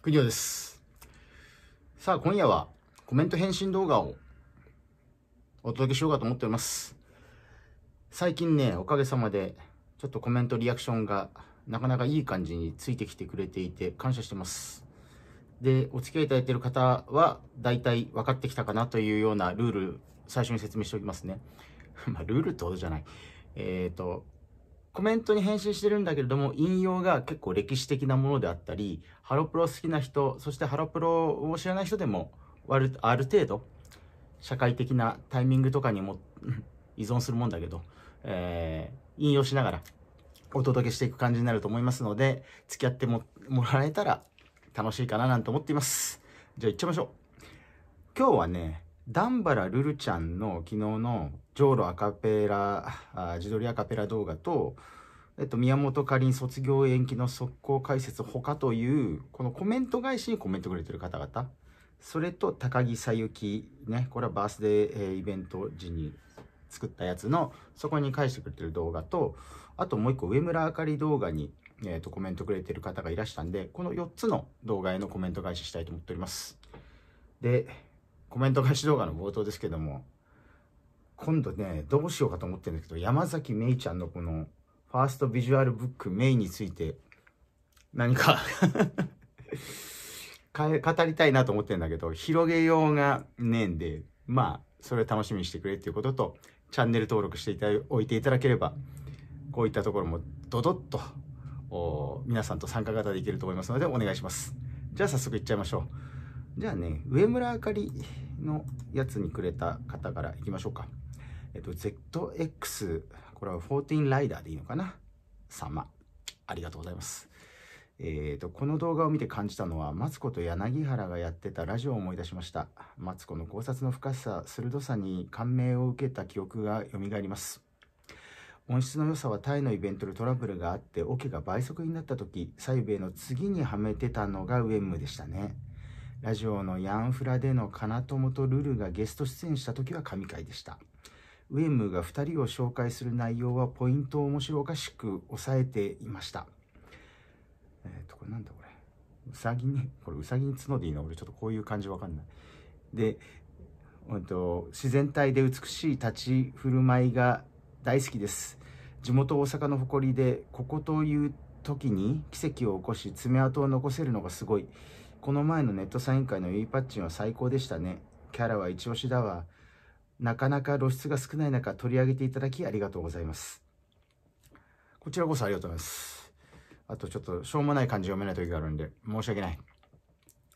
クリオです。さあ、今夜はコメント返信動画をお届けしようかと思っております。最近ね、おかげさまで、ちょっとコメントリアクションがなかなかいい感じについてきてくれていて、感謝してます。で、お付き合いいただいている方は、大体分かってきたかなというようなルール、最初に説明しておきますね。まあ、ルールってことじゃない。えっ、ー、と、コメントに返信してるんだけれども、引用が結構歴史的なものであったり、ハロプロ好きな人、そしてハロプロを知らない人でも、ある程度、社会的なタイミングとかにも 依存するもんだけど、えー、引用しながらお届けしていく感じになると思いますので、付き合ってもらえたら楽しいかななんて思っています。じゃあ行っちゃいましょう。今日はね、ダンバラルルちゃんの昨日のジョーロアカペラ、あ自撮りアカペラ動画と、えっと、宮本かりん卒業延期の速攻解説他という、このコメント返しにコメントくれてる方々、それと高木さゆき、ね、これはバースデー、えイベント時に作ったやつの、そこに返してくれてる動画と、あともう一個上村あかり動画に、えっと、コメントくれてる方がいらしたんで、この4つの動画へのコメント返ししたいと思っております。で、コメント返し動画の冒頭ですけども、今度ね、どうしようかと思ってるんですけど、山崎めいちゃんのこの、ファーストビジュアルブックメイについて、何か 語りたいなと思ってるんだけど、広げようがねえんで、まあ、それ楽しみにしてくれっていうことと、チャンネル登録していたおいていただければ、こういったところもドドッと、皆さんと参加型でいけると思いますので、お願いします。じゃあ早速いっちゃいましょう。じゃあね、上村あかりのやつにくれた方からいきましょうか。えっと、ZX、これは14ライダーでいいのかな様。ありがとうございます。えーと、この動画を見て感じたのはマツコと柳原がやってたラジオを思い出しましたマツコの考察の深さ鋭さに感銘を受けた記憶が蘇ります音質の良さはタイのイベントでトラブルがあってオケが倍速になった時サイベの次にはめてたのがウェムでしたねラジオのヤンフラでのかなともとルルがゲスト出演した時は神回でした。ウエムが2人を紹介する内容はポイントを面白おかしく抑えていました。えっ、ー、と、これなんだこれ。うさぎね。これうさぎに角でいいの俺ちょっとこういう感じわかんない。で、うんと、自然体で美しい立ち振る舞いが大好きです。地元大阪の誇りで、ここという時に奇跡を起こし爪痕を残せるのがすごい。この前のネットサイン会の E パッチンは最高でしたね。キャラは一押しだわ。なかなか露出が少ない中取り上げていただきありがとうございます。こちらこそありがとうございます。あとちょっとしょうもない漢字読めない時があるんで、申し訳ない。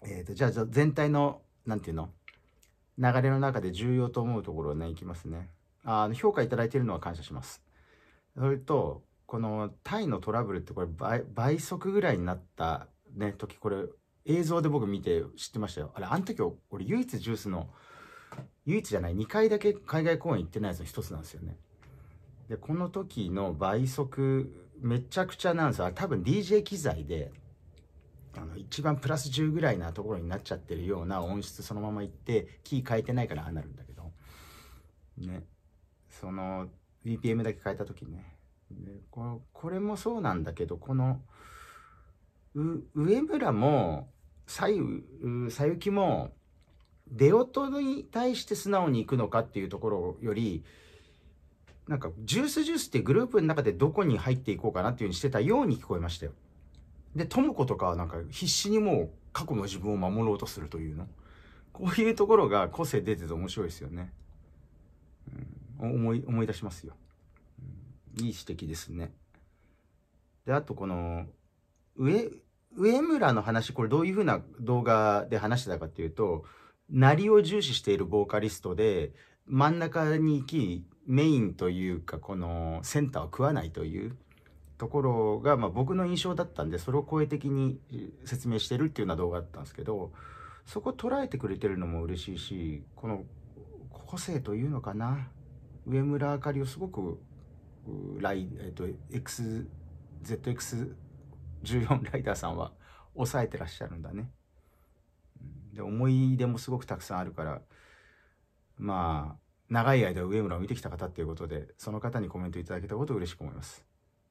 えっ、ー、と、じゃあ全体の、なんていうの流れの中で重要と思うところをね、いきますね。あの、評価いただいているのは感謝します。それと、このタイのトラブルってこれ倍倍速ぐらいになったね、時、これ映像で僕見て知ってましたよ。あれ、あの時俺唯一ジュースの、唯一じゃない、2回だけ海外公演行ってないやつの一つなんですよね。で、この時の倍速、めちゃくちゃなんですよ。多分 DJ 機材で、あの、一番プラス10ぐらいなところになっちゃってるような音質そのまま行って、キー変えてないからああなるんだけど、ね。その、v p m だけ変えた時ね。でこれもそうなんだけど、この、上村も左右左行きも出音に対して素直に行くのかっていうところよりなんかジュースジュースってグループの中でどこに入っていこうかなっていうふうにしてたように聞こえましたよ。で、とも子とかはなんか必死にもう過去の自分を守ろうとするというの。こういうところが個性出てて面白いですよね。うん、思い、思い出しますよ、うん。いい指摘ですね。で、あとこの、上、上村の話、これどういうふうな動画で話してたかっていうと、鳴りを重視しているボーカリストで、真ん中に行き、メインというか、このセンターを食わないというところが、まあ、僕の印象だったんで、それを声的に説明してるっていうような動画だったんですけど、そこ捉えてくれてるのも嬉しいし、この個性というのかな、上村あかりをすごく、来、えっと、X、ZX 14ライダーさんは抑えてらっしゃるんだね。で思い出もすごくたくさんあるからまあ長い間上村を見てきた方っていうことでその方にコメントいただけたことを嬉しく思います。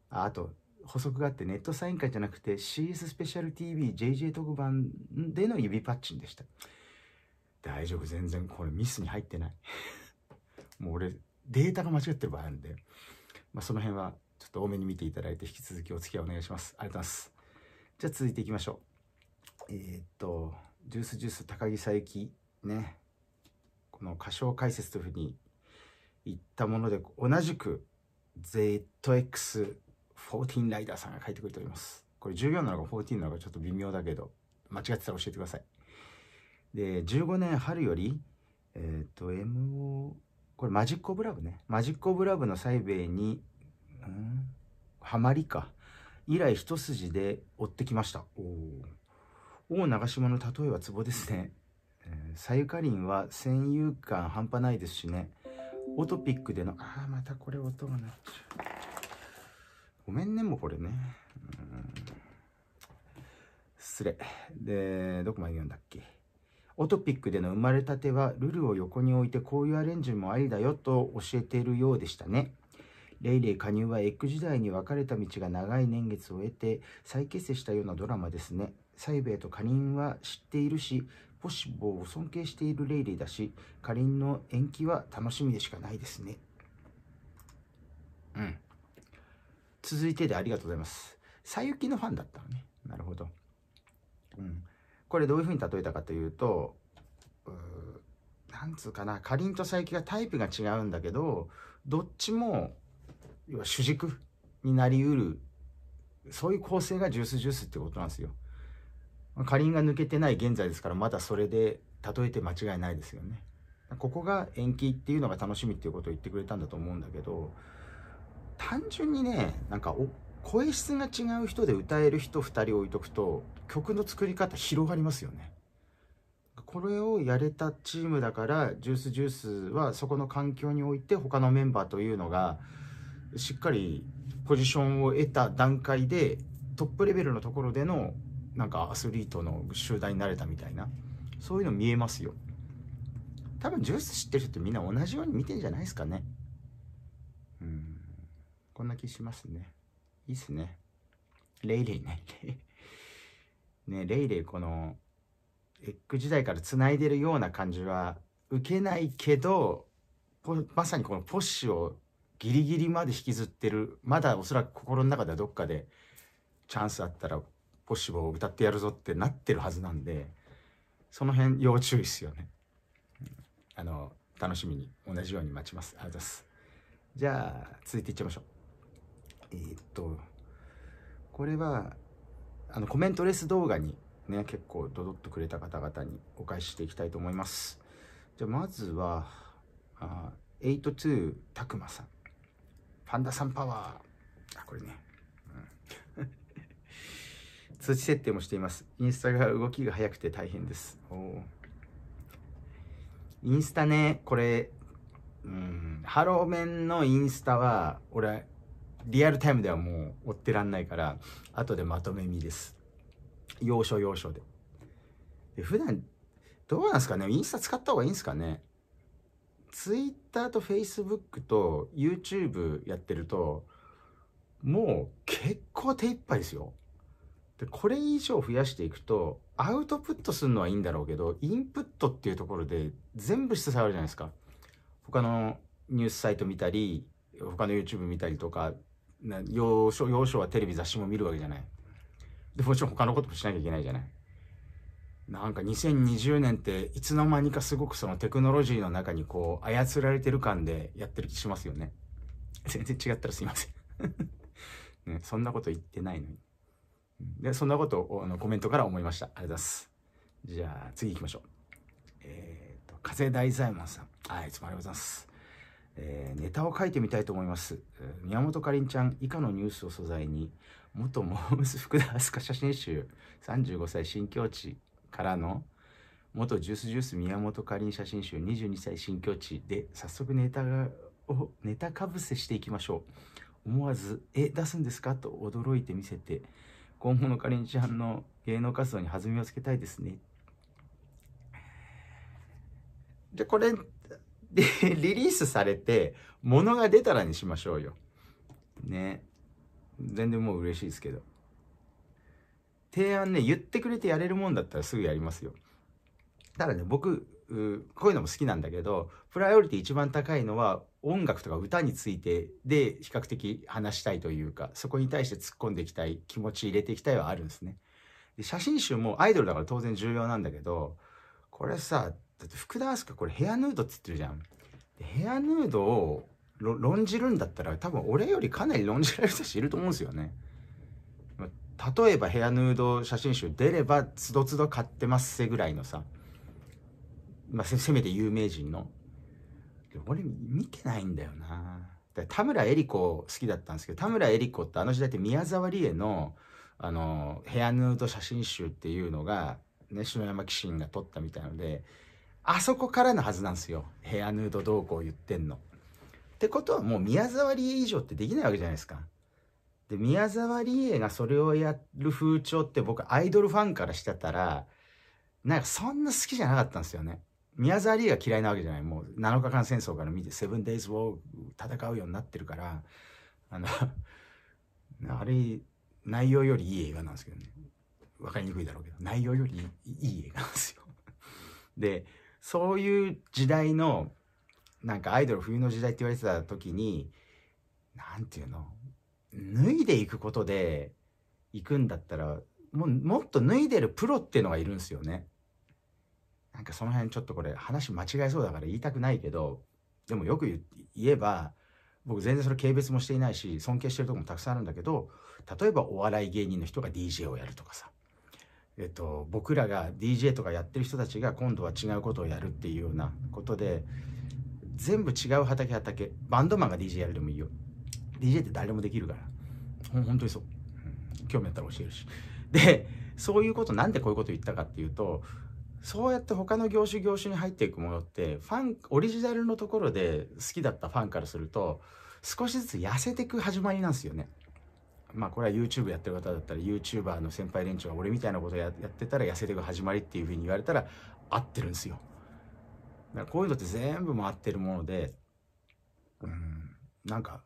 ああと補足があってネットサイン会じゃなくて CS スペシャル TVJJ 特番での指パッチンでした。大丈夫全然これミスに入ってない もう俺データが間違ってる場合あるんで、まあ、その辺はちょっと多めに見ていただいて、引き続きお付き合いお願いします。ありがとうございます。じゃあ続いていきましょう。えー、っと、ジュースジュース高木佐伯ね、この歌唱解説というふうに言ったもので、同じく ZX14 ライダーさんが書いてくれております。これ14なのか14なのかちょっと微妙だけど、間違ってたら教えてください。で、15年春より、えっ、と、MO、これマジックオブラブね。マジックオブラブのサイベイにうんハマりか以来一筋で追ってきましたおお長島の例えはツボですねさゆかりんは占有感半端ないですしねオトピックでのああまたこれ音が鳴っちゃうごめんねもうこれね失礼でどこまで読んだっけオトピックでの生まれたてはルルを横に置いてこういうアレンジもありだよと教えているようでしたねレイレイ加入はエッグ時代に分かれた道が長い年月を経て再結成したようなドラマですね。サイベイとカリンは知っているし、ポシボを尊敬しているレイレイだし、カリンの延期は楽しみでしかないですね。うん。続いてでありがとうございます。さゆきのファンだったのね。なるほど。うん。これどういうふうに例えたかというと、うなんつうかな、カリンと佐伯がタイプが違うんだけど、どっちも要は主軸になりうるそういう構成がジュースジュースってことなんですよ。かりんが抜けてない現在ですからまだそれで例えて間違いないですよね。ここが延期っていうのが楽しみっていうことを言ってくれたんだと思うんだけど単純にねなんか声質が違う人で歌える人2人置いとくと曲の作り方広がりますよね。これをやれたチームだからジュースジュースはそこの環境において他のメンバーというのが、うんしっかりポジションを得た段階でトップレベルのところでのなんかアスリートの集団になれたみたいなそういうの見えますよ多分ジュース知ってる人ってみんな同じように見てんじゃないですかねうんこんな気しますねいいっすねレイレイね ねレイレイこのエッグ時代からつないでるような感じは受けないけどまさにこのポッシュをギリギリまで引きずってるまだおそらく心の中ではどっかでチャンスあったらポッシブを歌ってやるぞってなってるはずなんでその辺要注意っすよね。あの楽しみに同じように待ちます。ありがとうございます。じゃあ続いていっちゃいましょう。えー、っとこれはあのコメントレス動画にね結構ドドッとくれた方々にお返ししていきたいと思います。じゃあまずはあ82たくまさん。パンダさんパワー。あ、これね。通知設定もしています。インスタが動きが速くて大変です。インスタね、これ、うん、ハローメンのインスタは、俺、リアルタイムではもう追ってらんないから、後でまとめ見です。要所要所で。で普段、どうなんですかねインスタ使った方がいいんですかねツイッターとフェイスブックと YouTube やってるともう結構手一杯ですよ。でこれ以上増やしていくとアウトプットするのはいいんだろうけどインプットっていうところで全部質触るじゃないですか。他のニュースサイト見たり他の YouTube 見たりとか要所要所はテレビ雑誌も見るわけじゃない。でもちろん他のこともしなきゃいけないじゃない。なんか2020年っていつの間にかすごくそのテクノロジーの中にこう操られてる感でやってる気しますよね。全然違ったらすいません ね、そんなこと言ってないのに。で、そんなことをあのコメントから思いました。ありがとうございます。じゃあ次行きましょう。えっ、ー、と、風大左衛門さん。はい、いつもありがとうございます。えー、ネタを書いてみたいと思います。宮本かりんちゃん、以下のニュースを素材に、元モームス福田明日香写真集、35歳新境地からの元ジュースジュース宮本かりん写真集22歳新境地で早速ネタがをネタかぶせしていきましょう思わず「え出すんですか?」と驚いてみせて今後のかりんちゃんの芸能活動に弾みをつけたいですねじゃこれでリリースされて物が出たらにしましょうよね全然もう嬉しいですけど提案ね、言ってくれてやれるもんだったらすぐやりますよ。ただね、僕、こういうのも好きなんだけど、プライオリティ一番高いのは音楽とか歌についてで比較的話したいというか、そこに対して突っ込んでいきたい、気持ち入れていきたいはあるんですね。で写真集もアイドルだから当然重要なんだけど、これさ、だって福田明日香これヘアヌードって言ってるじゃん。ヘアヌードを論じるんだったら多分俺よりかなり論じられる人いると思うんですよね。例えばヘアヌード写真集出ればつどつど買ってますせぐらいのさ、まあ、せめて有名人の俺見てないんだよな田村恵里子好きだったんですけど田村恵里子ってあの時代って宮沢りえのあのヘアヌード写真集っていうのが、ね、篠山紀信が撮ったみたいのであそこからのはずなんですよヘアヌードどうこう言ってんの。ってことはもう宮沢りえ以上ってできないわけじゃないですか。で、宮沢りえがそれをやる風潮って僕アイドルファンからしてたら、なんかそんな好きじゃなかったんですよね。宮沢りえが嫌いなわけじゃない。もう7日間戦争から見て、セブンデイズ・ウォー戦うようになってるから、あの あれ、内容よりいい映画なんですけどね。分かりにくいだろうけど、内容よりいい映画なんですよ。で、そういう時代の、なんかアイドル冬の時代って言われてた時に、何て言うの脱いでいくことで行くんだったらももっと脱いでるプロっていうのがいるんですよね。なんかその辺ちょっとこれ話間違えそうだから言いたくないけどでもよく言えば僕全然それ軽蔑もしていないし尊敬してるとこもたくさんあるんだけど例えばお笑い芸人の人が DJ をやるとかさ、えっと、僕らが DJ とかやってる人たちが今度は違うことをやるっていうようなことで全部違う畑畑バンドマンが DJ やるでもいいよ DJ って誰でもできるから本当にそう、興味あったら教えるしでそういうことなんでこういうこと言ったかっていうとそうやって他の業種業種に入っていくものってファンオリジナルのところで好きだったファンからすると少しずつ痩せていく始まりなんですよね。まあこれは YouTube やってる方だったら YouTuber の先輩連中が俺みたいなことややってたら痩せていく始まりっていうふうに言われたら合ってるんですよ。だからこういうのって全部回ってるもので、うん、なんか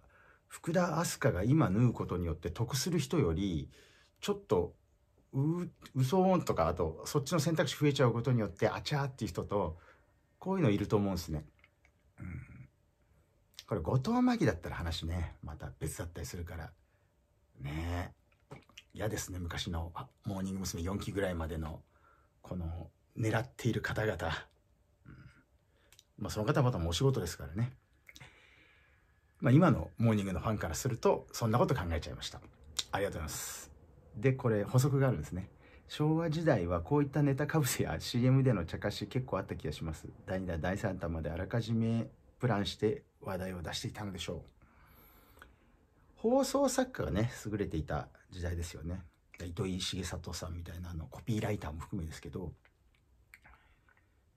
福田明日香が今縫うことによって得する人よりちょっとう嘘音とかあとそっちの選択肢増えちゃうことによってあちゃーっていう人とこういうのいると思うんですね。うん、これ後藤真希だったら話ねまた別だったりするからねえ嫌ですね昔のモーニング娘。4期ぐらいまでのこの狙っている方々、うん、まあその方々もお仕事ですからね。まあ、今のモーニングのファンからするとそんなこと考えちゃいましたありがとうございますでこれ補足があるんですね昭和時代はこういったネタかぶせや CM での茶化し結構あった気がします第2弾第3弾まであらかじめプランして話題を出していたのでしょう放送作家がね優れていた時代ですよね糸井重里さんみたいなあのコピーライターも含めですけど、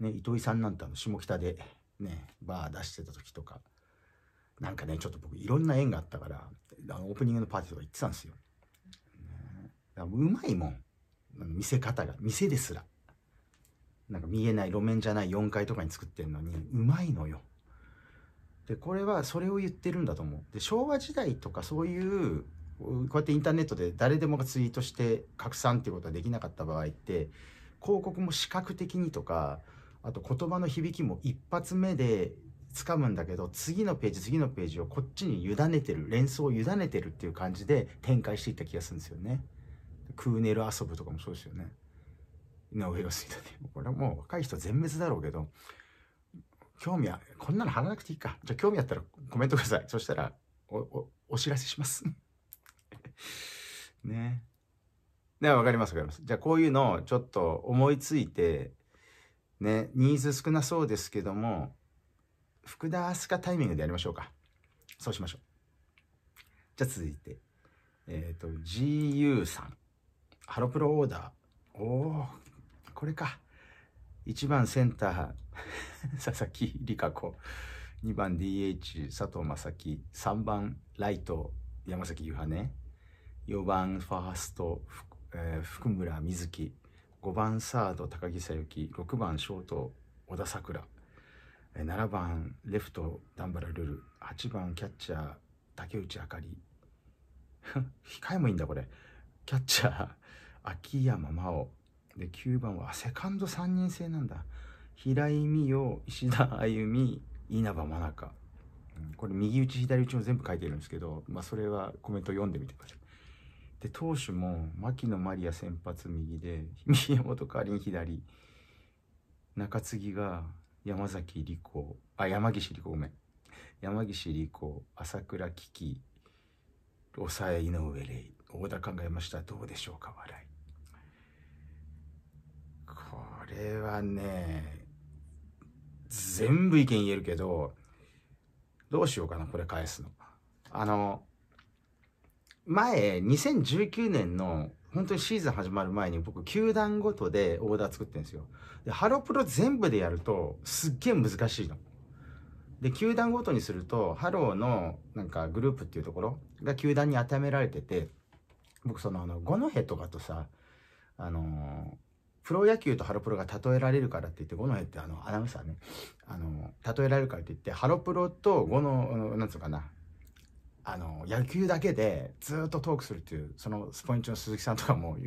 ね、糸井さんなんてあの下北でねバー出してた時とかなんかねちょっと僕いろんな縁があったからあのオープニングのパーティーとか行ってたんですよ、ね、うまいもん見せ方が店ですらなんか見えない路面じゃない4階とかに作ってるのにうまいのよでこれはそれを言ってるんだと思うで昭和時代とかそういうこうやってインターネットで誰でもがツイートして拡散っていうことができなかった場合って広告も視覚的にとかあと言葉の響きも一発目で掴むんだけど次のページ次のページをこっちに委ねてる連想を委ねてるっていう感じで展開していった気がするんですよね。クーネル遊ぶとかもそうですよね。井上陽水だね。これはもう若い人全滅だろうけど興味はこんなの貼らなくていいかじゃあ興味あったらコメントくださいそしたらおおお知らせします ねねわかりますわかりますじゃあこういうのをちょっと思いついてねニーズ少なそうですけども福田明日香タイミングでやりましょうか。そうしましょう。じゃあ続いて、えっ、ー、と、GU さん。ハロプロオーダー。おおこれか。1番センター、佐々木里香子。2番 DH、佐藤正樹。3番ライト、山崎ゆはね。4番ファースト、えー、福村瑞希。5番サード、高木さゆき。6番ショート、小田さくら。7番レフト段原ルル8番キャッチャー竹内あかり 控えもいいんだこれキャッチャー秋山真央で9番はセカンド3人制なんだ平井美代石田歩み、稲葉真中これ右打ち左打ちも全部書いてるんですけど、まあ、それはコメント読んでみてくださいで投手も牧野真理ア先発右で宮本かりん左中継ぎが山崎理子、あ、山岸理子、ごめん。山岸理子、朝倉危機、抑え井上玲、大田考えました。どうでしょうか、笑い。これはね、全部意見言えるけど、どうしようかな、これ返すの。あの、前、2019年の本当にシーズン始まる前に僕球団ごとでオーダー作ってるんですよでハロプロ全部でやるとすっげえ難しいので球団ごとにするとハローのなんかグループっていうところが球団に当てはめられてて僕そのあの五戸とかとさあのプロ野球とハロプロが例えられるからって言って五戸ってあのアナウンサーねあの例えられるからって言ってハロプロと五のなんつうかなあの野球だけでずっとトークするっていうそのスポニチの鈴木さんとかも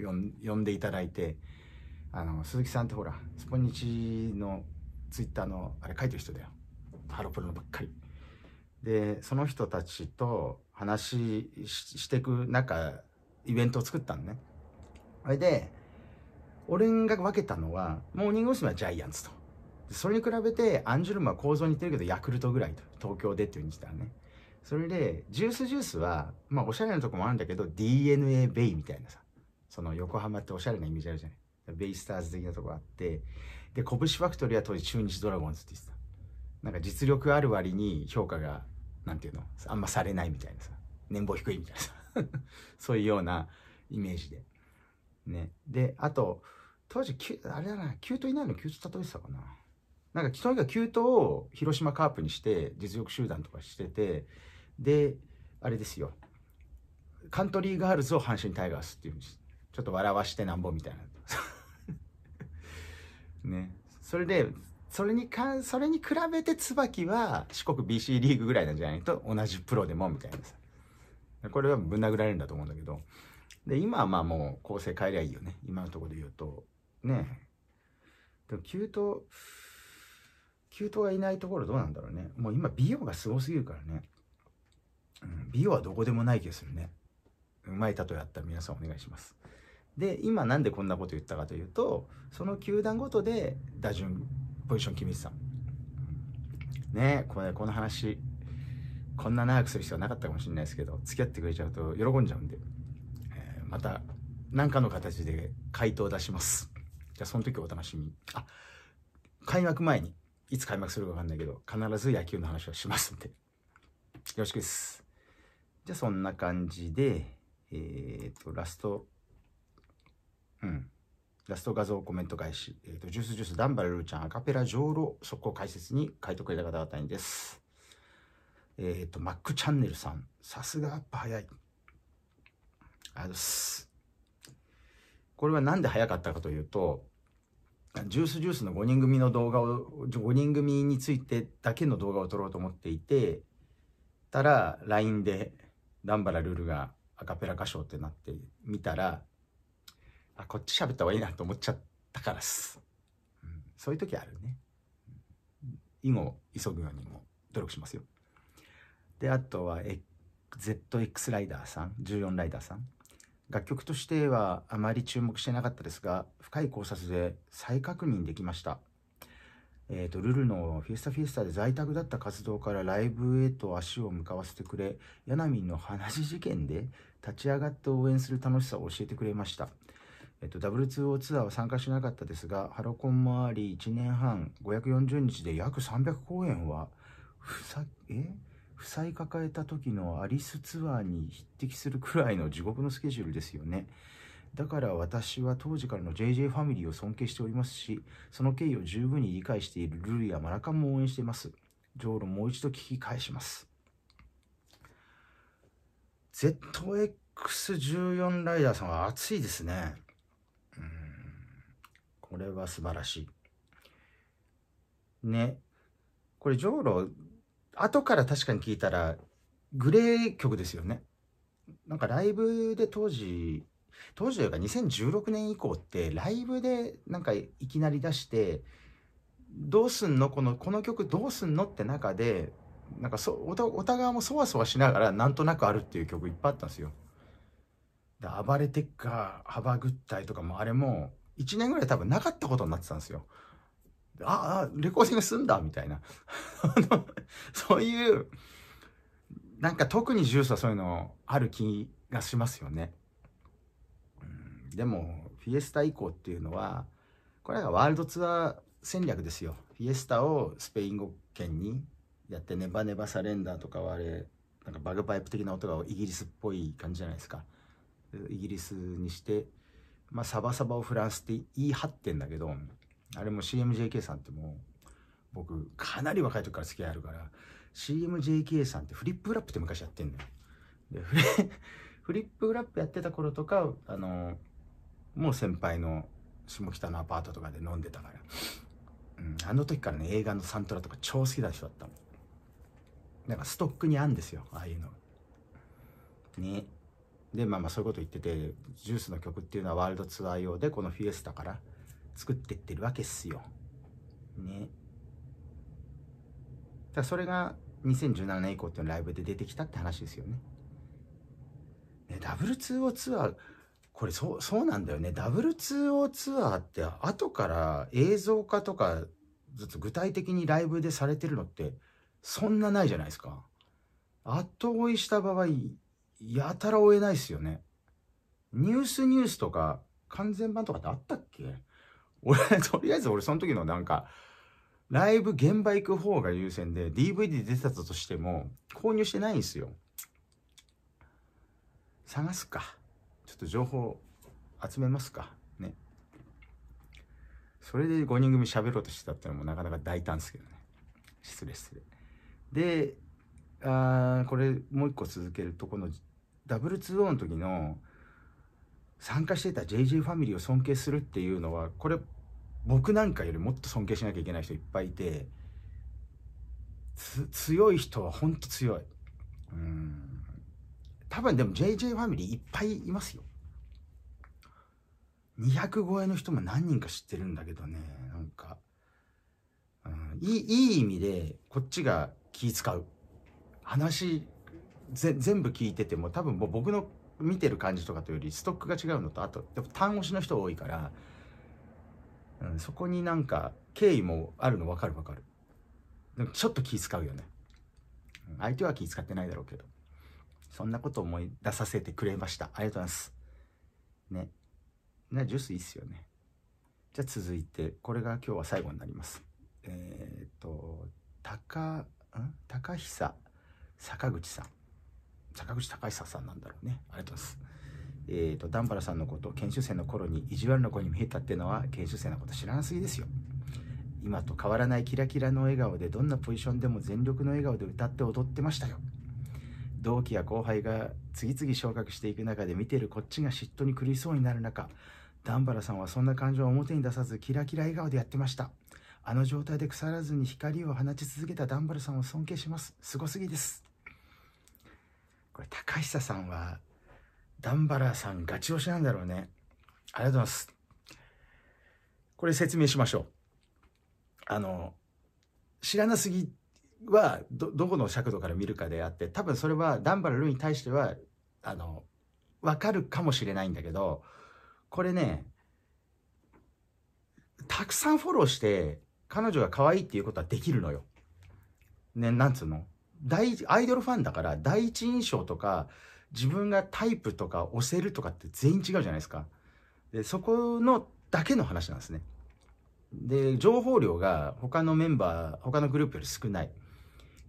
呼んでいただいてあの鈴木さんってほらスポニチのツイッターのあれ書いてる人だよハロプロのばっかりでその人たちと話してく中イベントを作ったのねそれで俺が分けたのはモーニング娘。はジャイアンツとそれに比べてアンジュルムは構造に似てるけどヤクルトぐらいと東京でっていうふうにしたらねそれでジュースジュースはまあおしゃれなとこもあるんだけど DNA ベイみたいなさその横浜っておしゃれなイメージあるじゃないベイスターズ的なとこあってで拳ファクトリーは当時中日ドラゴンズって言ってたなんか実力ある割に評価がなんていうのあんまされないみたいなさ年俸低いみたいなさ そういうようなイメージでねであと当時あれだな急騰いないの急騰例えてたかななんかとにかく急騰を広島カープにして実力集団とかしててであれですよカントリーガールズを阪神タイガースっていうちょっと笑わしてなんぼみたいな ねそれでそれにかそれに比べて椿は四国 BC リーグぐらいなんじゃないと同じプロでもみたいなさこれはぶん殴られるんだと思うんだけどで今はまあもう構成変えりゃいいよね今のところで言うとねでも急騰急騰がいないところどうなんだろうねもう今美容がすごすぎるからねうん、美容はどこでもない気がするね。うまい例えあったら皆さんお願いします。で、今なんでこんなこと言ったかというと、その球団ごとで打順、ポジション決めてた。ねこれ、この話、こんな長くする必要はなかったかもしれないですけど、付き合ってくれちゃうと喜んじゃうんで、えー、また何かの形で回答を出します。じゃあその時お楽しみに。あ、開幕前に、いつ開幕するかわかんないけど、必ず野球の話をしますんで。よろしくです。じゃあそんな感じで、えっ、と、ラスト、うん。ラスト画像コメント返し、えっ、と、ジュースジュース、ダンバルルーちゃん、アカペラ、ジョーロ、速攻解説に書いてくれた方々にです。えっ、と、マックチャンネルさん、さすがやっぱ早い。あのす。これはなんで早かったかというと、ジュースジュースの5人組の動画を、5人組についてだけの動画を撮ろうと思っていて、たら LINE で段原ルルがアカペラ歌唱ってなってみたら、あ、こっち喋った方がいいなと思っちゃったからっす。うん、そういう時あるね。以後、急ぐようにも努力しますよ。で、あとは、え ZX ライダーさん、14ライダーさん。楽曲としてはあまり注目してなかったですが、深い考察で再確認できました。えーと、ルルのフィスタフィスタで在宅だった活動からライブへと足を向かわせてくれヤナミンの話事件で立ち上がって応援する楽しさを教えてくれました、えーと W2O ツアーは参加しなかったですがハロコンもあり1年半540日で約300公演はふさえ負債抱えた時のアリスツアーに匹敵するくらいの地獄のスケジュールですよねだから私は当時からの JJ ファミリーを尊敬しておりますし、その経緯を十分に理解しているルルやマラカンも応援しています。ジョーロもう一度聞き返します。ZX14 ライダーさんは熱いですね。これは素晴らしい。ね。これ、ジョーロ、後から確かに聞いたら、グレー曲ですよね。なんかライブで当時、当時というか2016年以降ってライブでなんかいきなり出してどうすんのこのこの曲どうすんのって中でなんかそおたお互いもそわそわしながらなんとなくあるっていう曲いっぱいあったんですよ。で暴れてっかハばぐったい」とかもあれも1年ぐらい多分なかったことになってたんですよ。ああレコーディングすんだみたいな そういうなんか特にジュースはそういうのある気がしますよね。でもフィエスタ以降っていうのはこれはワールドツアー戦略ですよフィエスタをスペイン語圏にやってネバネバサレンダーとかはあれなんかバグパイプ的な音がイギリスっぽい感じじゃないですかイギリスにして、まあ、サバサバをフランスって言い張ってんだけどあれも CMJK さんってもう僕かなり若い時から付き合いあるから CMJK さんってフリップラップって昔やってんのよでフリップラップやってた頃とかあのもう先輩の下北のアパートとかで飲んでたから、うん、あの時からね映画のサントラとか超好きな人だったもんかストックにあんですよああいうのねでまあまあそういうこと言っててジュースの曲っていうのはワールドツアー用でこのフィエスタから作ってってるわけっすよねだそれが2017年以降っていうのライブで出てきたって話ですよねねー2ーツアーこれそう、そうなんだよね。W2O ツアーって後から映像化とかずっと具体的にライブでされてるのってそんなないじゃないですか。後追いした場合、やたら追えないですよね。ニュースニュースとか完全版とかってあったっけ俺、とりあえず俺その時のなんか、ライブ現場行く方が優先で DVD 出たとしても購入してないんですよ。探すか。ちょっと情報集めますかねそれで5人組喋ろうとしてたっていうのもなかなか大胆ですけどね失礼失礼であこれもう一個続けるとこのダブルツーオンの時の参加してた JJ ファミリーを尊敬するっていうのはこれ僕なんかよりもっと尊敬しなきゃいけない人いっぱいいて強い人はほんと強いうん多分でも JJ ファミリーいっぱいいますよ。200超えの人も何人か知ってるんだけどね、なんか、うん、いいいい意味でこっちが気使う。話全部聞いてても多分もう僕の見てる感じとかというよりストックが違うのとあとやっぱ単押しの人多いから、うん、そこになんか敬意もあるの分かる分かる。でもちょっと気使うよね。相手は気使ってないだろうけど。そんなことを思い出させてくれました。ありがとうございます。ね。ね、ジュースいいっすよね。じゃあ続いて、これが今日は最後になります。えー、っと、高、ん高久坂口さん。坂口高久さんなんだろうね。ありがとうございます。えー、っと、段原さんのこと、研修生の頃に意地悪な子に見えたってのは、研修生のこと知らなすぎですよ。今と変わらないキラキラの笑顔でどんなポジションでも全力の笑顔で歌って踊ってましたよ同期や後輩が次々昇格していく中で見てるこっちが嫉妬に狂いそうになる中段原さんはそんな感情を表に出さずキラキラ笑顔でやってましたあの状態で腐らずに光を放ち続けた段原さんを尊敬しますすごすぎですこれ高久さんは段原さんガチ推しなんだろうねありがとうございますこれ説明しましょうあの知らなすぎはどどこの尺度から見るかであって多分それはダンバルルに対してはあの分かるかもしれないんだけどこれねたくさんフォローして彼女が可愛いっていうことはできるのよ。ね、なんつうの第アイドルファンだから第一印象とか自分がタイプとか押せるとかって全員違うじゃないですか。でそこのだけの話なんですね。で情報量が他のメンバー他のグループより少ない。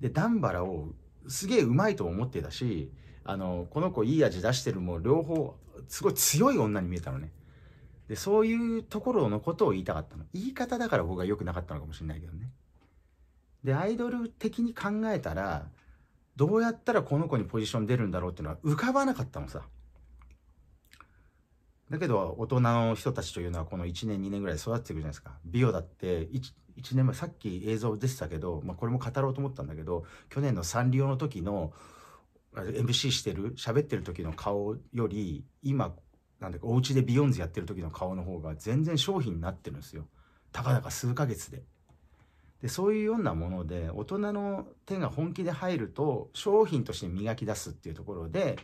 で、段原をすげえうまいと思ってたし、あの、この子いい味出してるも両方、すごい強い女に見えたのね。で、そういうところのことを言いたかったの。言い方だから僕が良くなかったのかもしれないけどね。で、アイドル的に考えたら、どうやったらこの子にポジション出るんだろうっていうのは浮かばなかったのさ。だけど、大人の人たちというのはこの1年、2年ぐらい育っていくじゃないですか。美容だって 1, 1年前、さっき映像でしたけど、まあ、これも語ろうと思ったんだけど、去年のサンリオの時の、MC してる、喋ってる時の顔より、今、なんだか、お家でビヨンズやってる時の顔の方が全然商品になってるんですよ。たかだか数ヶ月で。で、そういうようなもので、大人の手が本気で入ると、商品として磨き出すっていうところで、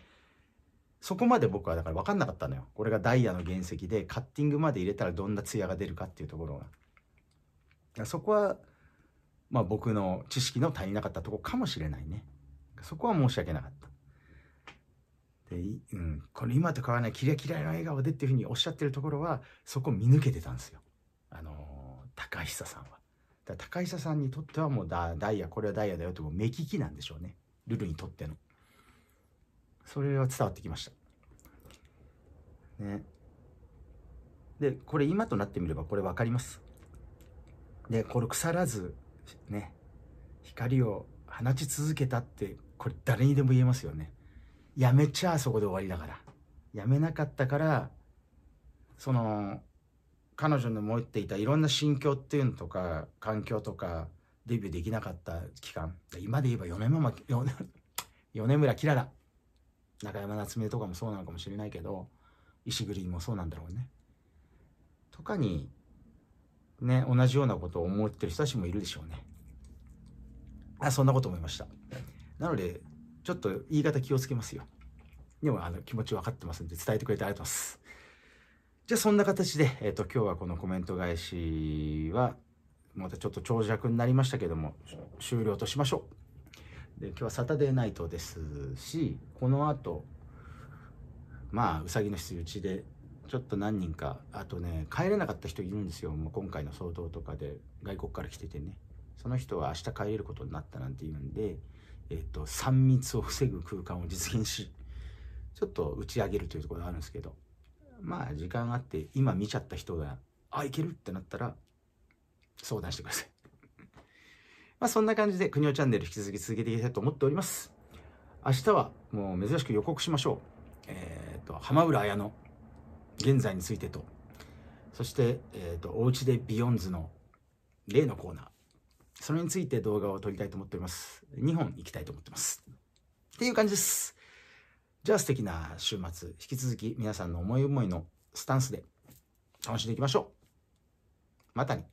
そこまで僕はだから分かんなかったのよこれがダイヤの原石でカッティングまで入れたらどんなツヤが出るかっていうところがそこはまあ僕の知識の足りなかったとこかもしれないねそこは申し訳なかったで、うん、この今と変わらないキラキラの笑顔でっていうふうにおっしゃってるところはそこ見抜けてたんですよあのー、高久さんはだ高久さんにとってはもうダイヤこれはダイヤだよってもう目利きなんでしょうねルルにとってのそれは伝わってきました。ね。で、これ今となってみればこれ分かります。で、これ腐らず、ね、光を放ち続けたって、これ誰にでも言えますよね。やめちゃあそこで終わりだから。やめなかったから、その、彼女の持っていたいろんな心境っていうのとか、環境とか、デビューできなかった期間。今で言えば米村、米村キララ。中山夏目とかもそうなのかもしれないけど石栗もそうなんだろうね。とかにね同じようなことを思ってる人たちもいるでしょうね。あそんなこと思いました。なのでちょっと言い方気をつけますよ。でもあの気持ち分かってますんで伝えてくれてありがとうございます。じゃあそんな形で、えーと、と今日はこのコメント返しはまたちょっと長尺になりましたけども終了としましょう。で今日はサタデーナイトですしこの後まあうさぎの羊ちでちょっと何人かあとね帰れなかった人いるんですよもう今回の騒動とかで外国から来ててねその人は明日帰れることになったなんて言うんで、えーと、と3密を防ぐ空間を実現しちょっと打ち上げるというところがあるんですけどまあ時間があって今見ちゃった人があいけるってなったら相談してください。まあ、そんな感じで、くにおチャンネル引き続き続けていきたいと思っております。明日は、もう珍しく予告しましょう。えっ、ー、と、浜浦綾の現在についてと、そして、えっ、ー、と、おうちでビヨンズの例のコーナー、それについて動画を撮りたいと思っております。2本行きたいと思ってます。っていう感じです。じゃあ素敵な週末、引き続き皆さんの思い思いのスタンスで楽しんでいきましょう。またね。